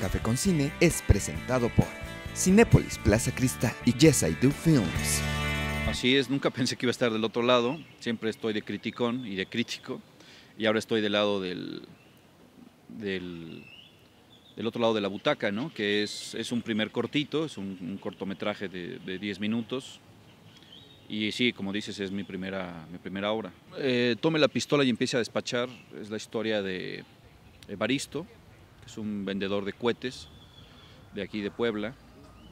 Café con Cine es presentado por Cinépolis, Plaza Cristal y Yes I Do Films. Así es, nunca pensé que iba a estar del otro lado, siempre estoy de criticón y de crítico, y ahora estoy del lado del, del, otro lado de la butaca, ¿no? que es, es un primer cortito, es un, cortometraje de 10 minutos, y sí, como dices, es mi primera, mi primera obra. Eh, tome la pistola y empiece a despachar, es la historia de Evaristo, es un vendedor de cohetes de aquí de Puebla.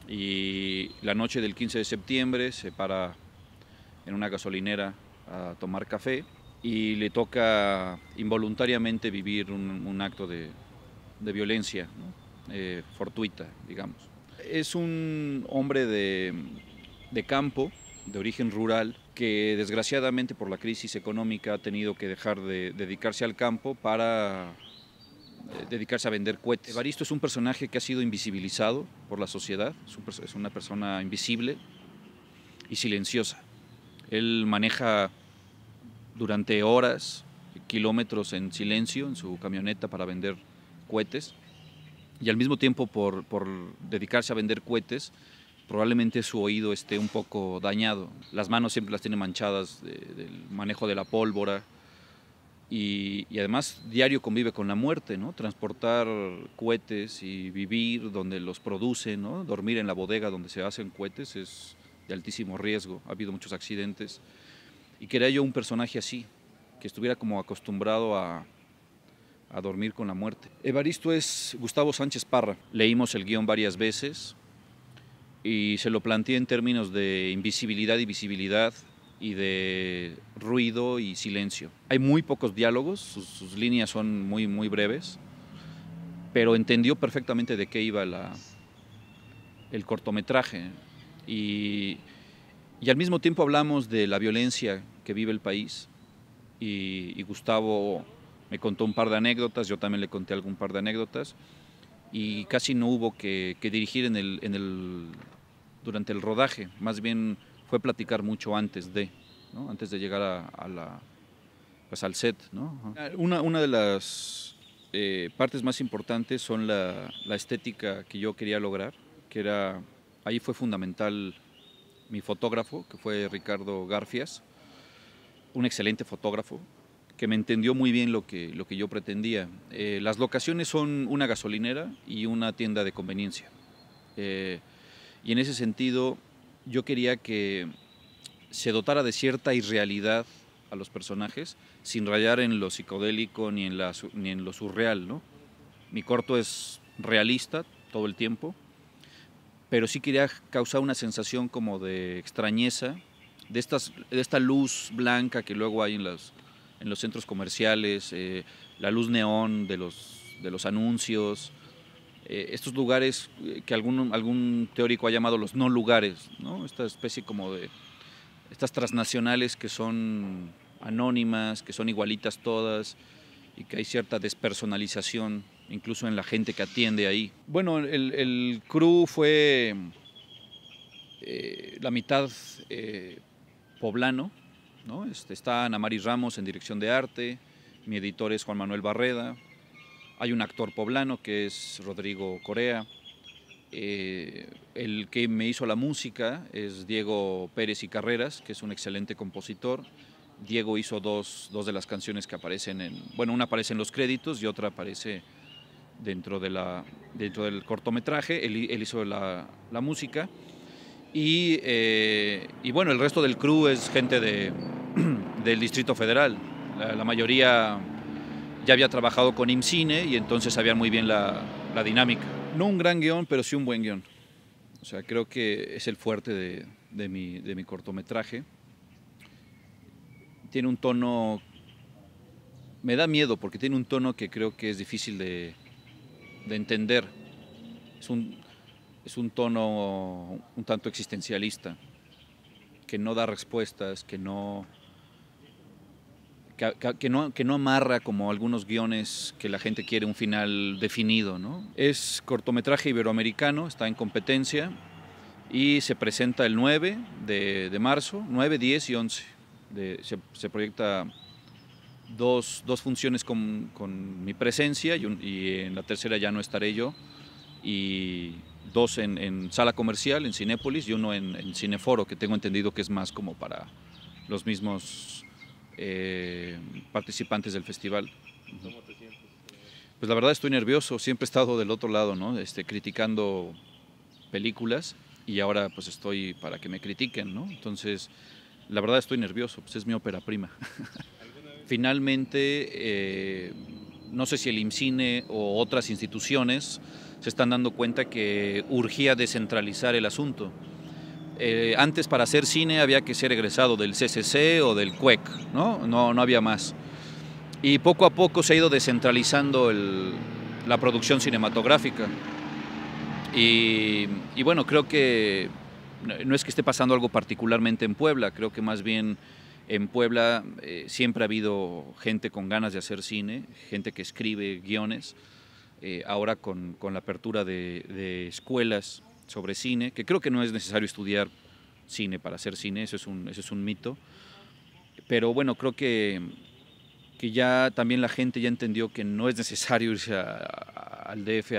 Y la noche del 15 de septiembre se para en una gasolinera a tomar café y le toca involuntariamente vivir un, acto de, de violencia eh, fortuita, digamos. Es un hombre de, de campo, de origen rural, que desgraciadamente por la crisis económica ha tenido que dejar de dedicarse al campo para eh, dedicarse a vender cohetes. Evaristo es un personaje que ha sido invisibilizado por la sociedad, es una persona invisible y silenciosa. Él maneja durante horas, kilómetros en silencio en su camioneta para vender cohetes y al mismo tiempo por, dedicarse a vender cohetes probablemente su oído esté un poco dañado. Las manos siempre las tiene manchadas del manejo de la pólvora, y, además diario convive con la muerte, ¿no? Transportar cohetes y vivir donde los producen, ¿no? Dormir en la bodega donde se hacen cohetes es de altísimo riesgo, ha habido muchos accidentes. Y quería yo un personaje así, que estuviera como acostumbrado a, a dormir con la muerte. Evaristo es Gustavo Sánchez Parra. Leímos el guión varias veces y se lo planteé en términos de invisibilidad y visibilidad, y de ruido y silencio. Hay muy pocos diálogos, sus, líneas son muy, muy breves, pero entendió perfectamente de qué iba la, el cortometraje. Y, y, al mismo tiempo hablamos de la violencia que vive el país y, Gustavo me contó un par de anécdotas, yo también le conté algún par de anécdotas y casi no hubo que, que dirigir en el, en el, durante el rodaje, más bien fue platicar mucho antes de, antes de llegar a, la, pues, al set. Una, de las eh, partes más importantes son la, estética que yo quería lograr, que era, ahí fue fundamental mi fotógrafo, que fue Ricardo Garfias, un excelente fotógrafo, que me entendió muy bien lo que, lo que yo pretendía. Eh, las locaciones son una gasolinera y una tienda de conveniencia. Eh, y en ese sentido, yo quería que se dotara de cierta irrealidad a los personajes, sin rayar en lo psicodélico ni en, la, ni en lo surreal, ¿no? Mi corto es realista todo el tiempo, pero sí quería causar una sensación como de extrañeza, de, estas, de esta luz blanca que luego hay en, las, en los centros comerciales, eh, la luz neón de los, de los anuncios, eh, estos lugares eh, que algún, algún teórico ha llamado los no lugares, ¿no? esta especie como de estas transnacionales que son anónimas, que son igualitas todas y que hay cierta despersonalización incluso en la gente que atiende ahí. Bueno, el, el crew fue eh, la mitad poblano, ¿no? Este, está Ana Mari Ramos en dirección de arte, mi editor es Juan Manuel Barreda, hay un actor poblano que es Rodrigo Corea. Eh, el que me hizo la música es Diego Pérez y Carreras, que es un excelente compositor. Diego hizo dos, de las canciones que aparecen en. Bueno, una aparece en los créditos y otra aparece dentro, de la, dentro del cortometraje. Él, hizo la, música. Eh, y, bueno, el resto del crew es gente de, del Distrito Federal. la mayoría ya había trabajado con IMCINE y entonces sabían muy bien la, dinámica. No un gran guión, pero sí un buen guión. O sea, creo que es el fuerte de, mi, cortometraje. Tiene un tono... Me da miedo porque tiene un tono que creo que es difícil de, entender. Es un, es un tono un tanto existencialista, que no da respuestas, que no, que, no, que no amarra como algunos guiones que la gente quiere un final definido. ¿no? Es cortometraje iberoamericano, está en competencia y se presenta el 9 de, de marzo, 9, 10 y 11. se, se, proyecta dos, dos funciones con, con, mi presencia y, en la tercera ya no estaré yo. Y dos en, en sala comercial, en Cinépolis, y uno en, en Cineforo, que tengo entendido que es más como para los mismos eh, participantes del festival. ¿Cómo te sientes? Pues la verdad estoy nervioso, siempre he estado del otro lado, ¿no? Este, criticando películas y ahora pues estoy para que me critiquen, ¿no? Entonces, la verdad estoy nervioso, pues es mi ópera prima. Finalmente, eh, no sé si el IMCINE o otras instituciones se están dando cuenta que urgía descentralizar el asunto. Eh, antes para hacer cine había que ser egresado del CCC o del CUEC, e ¿no? No, no había más. Y poco a poco se ha ido descentralizando la producción cinematográfica. Y, bueno, creo que no es que esté pasando algo particularmente en Puebla, creo que más bien en Puebla eh, siempre ha habido gente con ganas de hacer cine, gente que escribe guiones. Eh, ahora con, la apertura de, de escuelas sobre cine, que creo que no es necesario estudiar cine para hacer cine, eso es un, es un mito. Pero bueno, creo que, ya también la gente ya entendió que no es necesario irse al DF,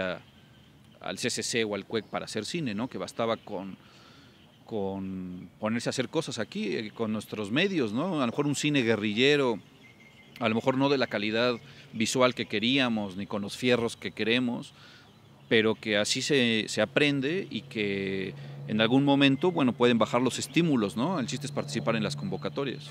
al CCC o al CUEC e para hacer cine, ¿no? que bastaba con, con ponerse a hacer cosas aquí, eh, con nuestros medios, ¿no? a lo mejor un cine guerrillero, a lo mejor no de la calidad visual que queríamos, ni con los fierros que queremos, pero que así se, aprende y que en algún momento, pueden bajar los estímulos, ¿no? El chiste es participar en las convocatorias.